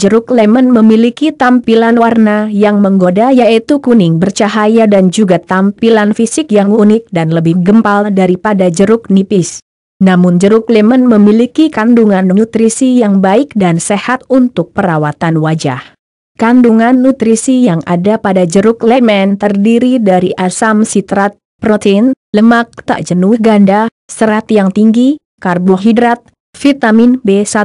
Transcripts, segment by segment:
jeruk lemon memiliki tampilan warna yang menggoda yaitu kuning bercahaya dan juga tampilan fisik yang unik dan lebih gempal daripada jeruk nipis. Namun jeruk lemon memiliki kandungan nutrisi yang baik dan sehat untuk perawatan wajah. Kandungan nutrisi yang ada pada jeruk lemon terdiri dari asam sitrat, protein, lemak tak jenuh ganda, serat yang tinggi, karbohidrat, vitamin B1,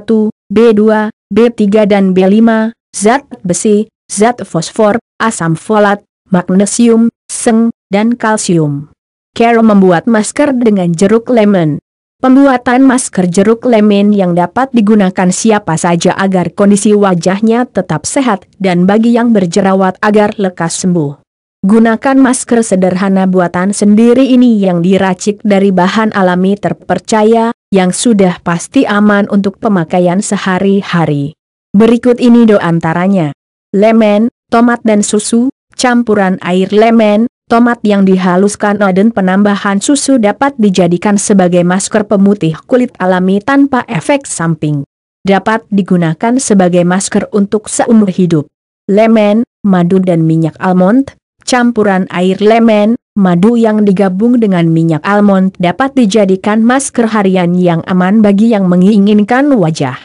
B2, B3 dan B5, zat besi, zat fosfor, asam folat, magnesium, seng, dan kalsium. Carol membuat masker dengan jeruk lemon. Pembuatan masker jeruk lemon yang dapat digunakan siapa saja agar kondisi wajahnya tetap sehat dan bagi yang berjerawat agar lekas sembuh. Gunakan masker sederhana buatan sendiri ini yang diracik dari bahan alami terpercaya, yang sudah pasti aman untuk pemakaian sehari-hari. Berikut ini do antaranya. Lemon, tomat dan susu, campuran air lemon, tomat yang dihaluskan dan penambahan susu dapat dijadikan sebagai masker pemutih kulit alami tanpa efek samping. Dapat digunakan sebagai masker untuk seumur hidup. Lemon, madu dan minyak almond, campuran air lemon Madu yang digabung dengan minyak almond dapat dijadikan masker harian yang aman bagi yang menginginkan wajah.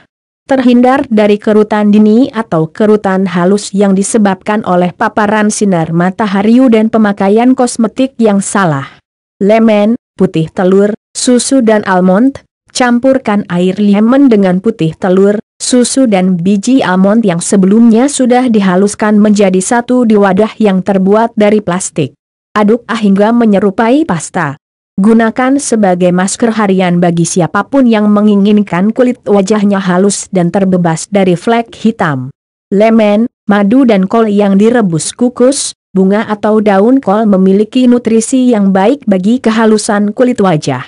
Terhindar dari kerutan dini atau kerutan halus yang disebabkan oleh paparan sinar matahari dan pemakaian kosmetik yang salah. Lemon, putih telur, susu dan almond, campurkan air lemon dengan putih telur, susu dan biji almond yang sebelumnya sudah dihaluskan menjadi satu di wadah yang terbuat dari plastik aduk ah hingga menyerupai pasta. Gunakan sebagai masker harian bagi siapapun yang menginginkan kulit wajahnya halus dan terbebas dari flek hitam. Lemon, madu dan kol yang direbus kukus, bunga atau daun kol memiliki nutrisi yang baik bagi kehalusan kulit wajah.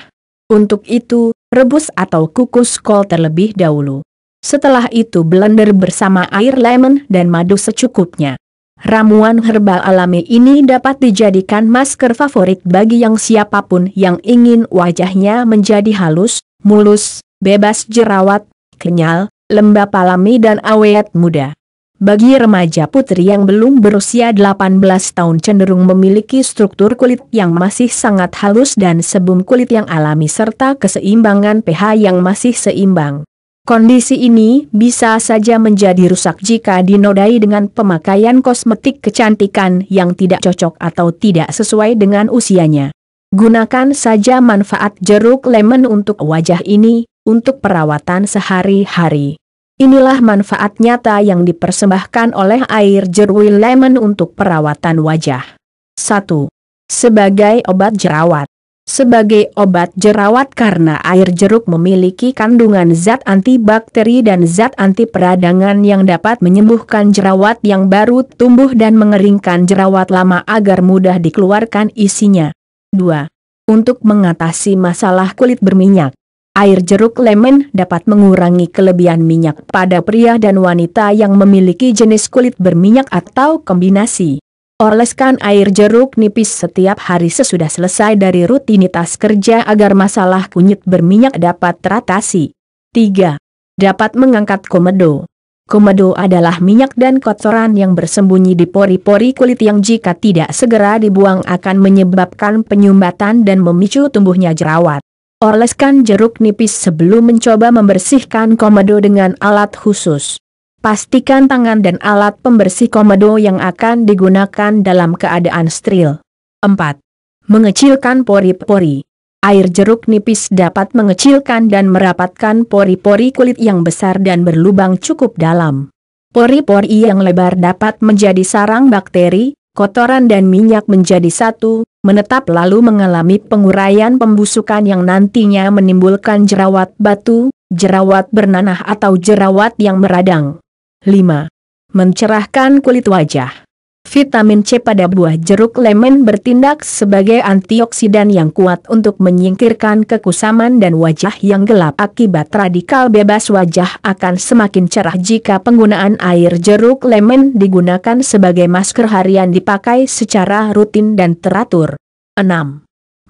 Untuk itu, rebus atau kukus kol terlebih dahulu. Setelah itu blender bersama air lemon dan madu secukupnya. Ramuan herbal alami ini dapat dijadikan masker favorit bagi yang siapapun yang ingin wajahnya menjadi halus, mulus, bebas jerawat, kenyal, lembab alami dan awet muda. Bagi remaja putri yang belum berusia 18 tahun cenderung memiliki struktur kulit yang masih sangat halus dan sebum kulit yang alami serta keseimbangan pH yang masih seimbang. Kondisi ini bisa saja menjadi rusak jika dinodai dengan pemakaian kosmetik kecantikan yang tidak cocok atau tidak sesuai dengan usianya. Gunakan saja manfaat jeruk lemon untuk wajah ini, untuk perawatan sehari-hari. Inilah manfaat nyata yang dipersembahkan oleh air jeruk lemon untuk perawatan wajah. 1. Sebagai obat jerawat sebagai obat jerawat karena air jeruk memiliki kandungan zat antibakteri dan zat anti peradangan yang dapat menyembuhkan jerawat yang baru tumbuh dan mengeringkan jerawat lama agar mudah dikeluarkan isinya. 2. Untuk mengatasi masalah kulit berminyak Air jeruk lemon dapat mengurangi kelebihan minyak pada pria dan wanita yang memiliki jenis kulit berminyak atau kombinasi. Oleskan air jeruk nipis setiap hari sesudah selesai dari rutinitas kerja agar masalah kunyit berminyak dapat teratasi. 3. Dapat mengangkat komedo. Komedo adalah minyak dan kotoran yang bersembunyi di pori-pori kulit yang jika tidak segera dibuang akan menyebabkan penyumbatan dan memicu tumbuhnya jerawat. Oleskan jeruk nipis sebelum mencoba membersihkan komedo dengan alat khusus. Pastikan tangan dan alat pembersih komedo yang akan digunakan dalam keadaan steril. 4. Mengecilkan pori-pori. Air jeruk nipis dapat mengecilkan dan merapatkan pori-pori kulit yang besar dan berlubang cukup dalam. Pori-pori yang lebar dapat menjadi sarang bakteri, kotoran dan minyak menjadi satu, menetap lalu mengalami penguraian pembusukan yang nantinya menimbulkan jerawat batu, jerawat bernanah atau jerawat yang meradang. 5. Mencerahkan kulit wajah. Vitamin C pada buah jeruk lemon bertindak sebagai antioksidan yang kuat untuk menyingkirkan kekusaman dan wajah yang gelap akibat radikal bebas wajah akan semakin cerah jika penggunaan air jeruk lemon digunakan sebagai masker harian dipakai secara rutin dan teratur. 6.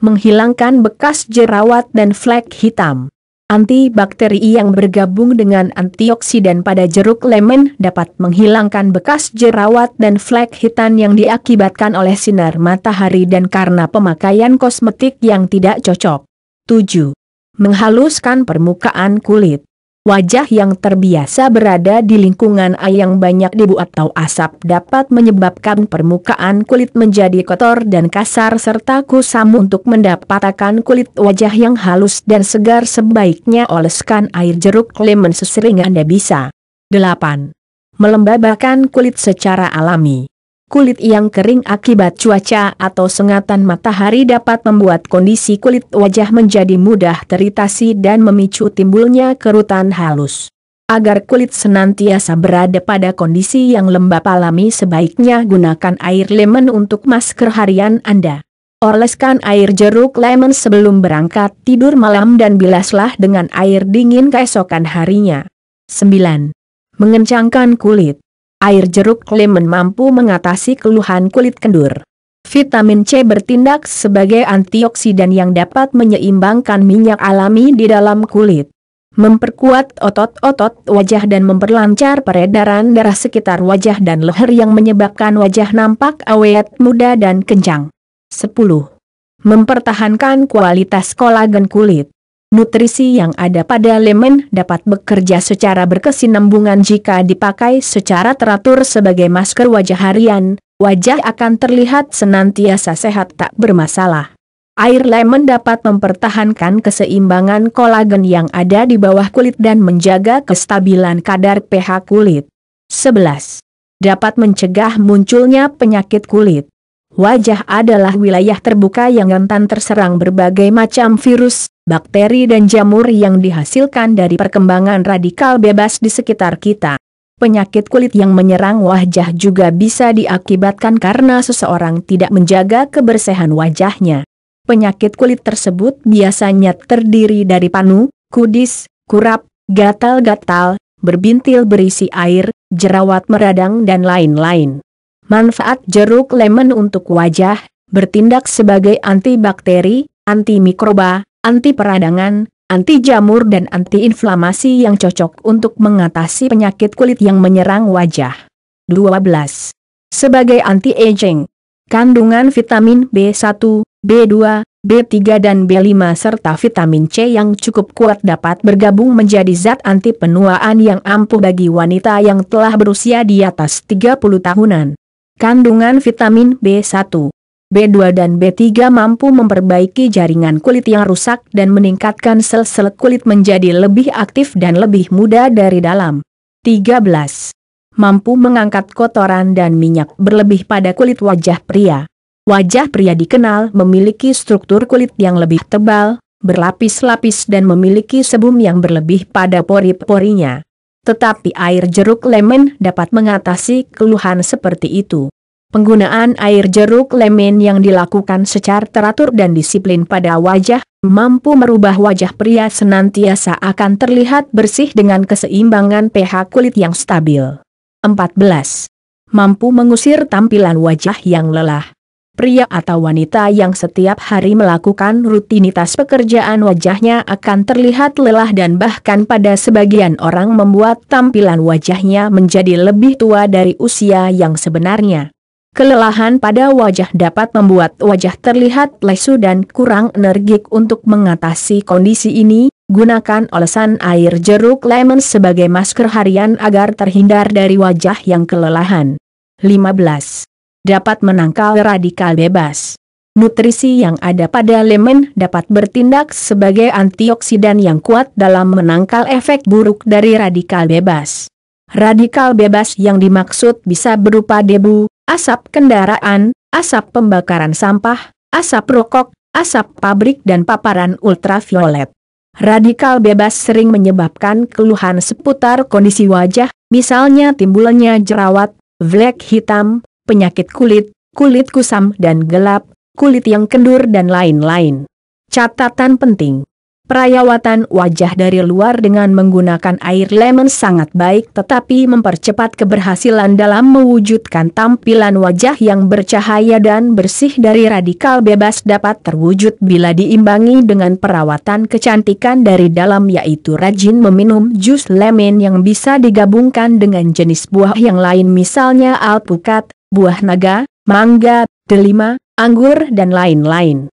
Menghilangkan bekas jerawat dan flek hitam. Antibakteri yang bergabung dengan antioksidan pada jeruk lemon dapat menghilangkan bekas jerawat dan flek hitam yang diakibatkan oleh sinar matahari dan karena pemakaian kosmetik yang tidak cocok. 7. Menghaluskan permukaan kulit Wajah yang terbiasa berada di lingkungan yang banyak dibuat atau asap dapat menyebabkan permukaan kulit menjadi kotor dan kasar serta kusam untuk mendapatkan kulit wajah yang halus dan segar sebaiknya oleskan air jeruk lemon sesering Anda bisa. 8. Melembabakan kulit secara alami kulit yang kering akibat cuaca atau sengatan matahari dapat membuat kondisi kulit wajah menjadi mudah teritasi dan memicu timbulnya kerutan halus. Agar kulit senantiasa berada pada kondisi yang lembab alami sebaiknya gunakan air lemon untuk masker harian Anda. Oleskan air jeruk lemon sebelum berangkat tidur malam dan bilaslah dengan air dingin keesokan harinya. 9. Mengencangkan kulit Air jeruk lemon mampu mengatasi keluhan kulit kendur. Vitamin C bertindak sebagai antioksidan yang dapat menyeimbangkan minyak alami di dalam kulit. Memperkuat otot-otot wajah dan memperlancar peredaran darah sekitar wajah dan leher yang menyebabkan wajah nampak awet muda dan kencang. 10. Mempertahankan kualitas kolagen kulit nutrisi yang ada pada lemon dapat bekerja secara berkesinambungan jika dipakai secara teratur sebagai masker wajah harian, wajah akan terlihat senantiasa sehat tak bermasalah. Air lemon dapat mempertahankan keseimbangan kolagen yang ada di bawah kulit dan menjaga kestabilan kadar pH kulit. 11. Dapat mencegah munculnya penyakit kulit. Wajah adalah wilayah terbuka yang rentan terserang berbagai macam virus, bakteri dan jamur yang dihasilkan dari perkembangan radikal bebas di sekitar kita. Penyakit kulit yang menyerang wajah juga bisa diakibatkan karena seseorang tidak menjaga kebersihan wajahnya. Penyakit kulit tersebut biasanya terdiri dari panu, kudis, kurap, gatal-gatal, berbintil berisi air, jerawat meradang dan lain-lain. Manfaat jeruk lemon untuk wajah, bertindak sebagai antibakteri, antimikroba, anti peradangan, anti jamur dan anti inflamasi yang cocok untuk mengatasi penyakit kulit yang menyerang wajah. 12. Sebagai anti-aging, kandungan vitamin B1, B2, B3 dan B5 serta vitamin C yang cukup kuat dapat bergabung menjadi zat anti penuaan yang ampuh bagi wanita yang telah berusia di atas 30 tahunan kandungan vitamin B1, B2 dan B3 mampu memperbaiki jaringan kulit yang rusak dan meningkatkan sel-sel kulit menjadi lebih aktif dan lebih muda dari dalam. 13. Mampu mengangkat kotoran dan minyak berlebih pada kulit wajah pria. Wajah pria dikenal memiliki struktur kulit yang lebih tebal, berlapis-lapis dan memiliki sebum yang berlebih pada pori-porinya. Tetapi air jeruk lemon dapat mengatasi keluhan seperti itu. Penggunaan air jeruk lemon yang dilakukan secara teratur dan disiplin pada wajah, mampu merubah wajah pria senantiasa akan terlihat bersih dengan keseimbangan pH kulit yang stabil. 14. Mampu mengusir tampilan wajah yang lelah. Pria atau wanita yang setiap hari melakukan rutinitas pekerjaan wajahnya akan terlihat lelah dan bahkan pada sebagian orang membuat tampilan wajahnya menjadi lebih tua dari usia yang sebenarnya. Kelelahan pada wajah dapat membuat wajah terlihat lesu dan kurang energik untuk mengatasi kondisi ini, gunakan olesan air jeruk lemon sebagai masker harian agar terhindar dari wajah yang kelelahan. 15 dapat menangkal radikal bebas. Nutrisi yang ada pada lemon dapat bertindak sebagai antioksidan yang kuat dalam menangkal efek buruk dari radikal bebas. Radikal bebas yang dimaksud bisa berupa debu, asap kendaraan, asap pembakaran sampah, asap rokok, asap pabrik dan paparan ultraviolet. Radikal bebas sering menyebabkan keluhan seputar kondisi wajah, misalnya timbulnya jerawat, flek hitam, penyakit kulit, kulit kusam dan gelap, kulit yang kendur dan lain-lain. Catatan penting. Perawatan wajah dari luar dengan menggunakan air lemon sangat baik tetapi mempercepat keberhasilan dalam mewujudkan tampilan wajah yang bercahaya dan bersih dari radikal bebas dapat terwujud bila diimbangi dengan perawatan kecantikan dari dalam yaitu rajin meminum jus lemon yang bisa digabungkan dengan jenis buah yang lain misalnya alpukat, buah naga, mangga, delima, anggur dan lain-lain.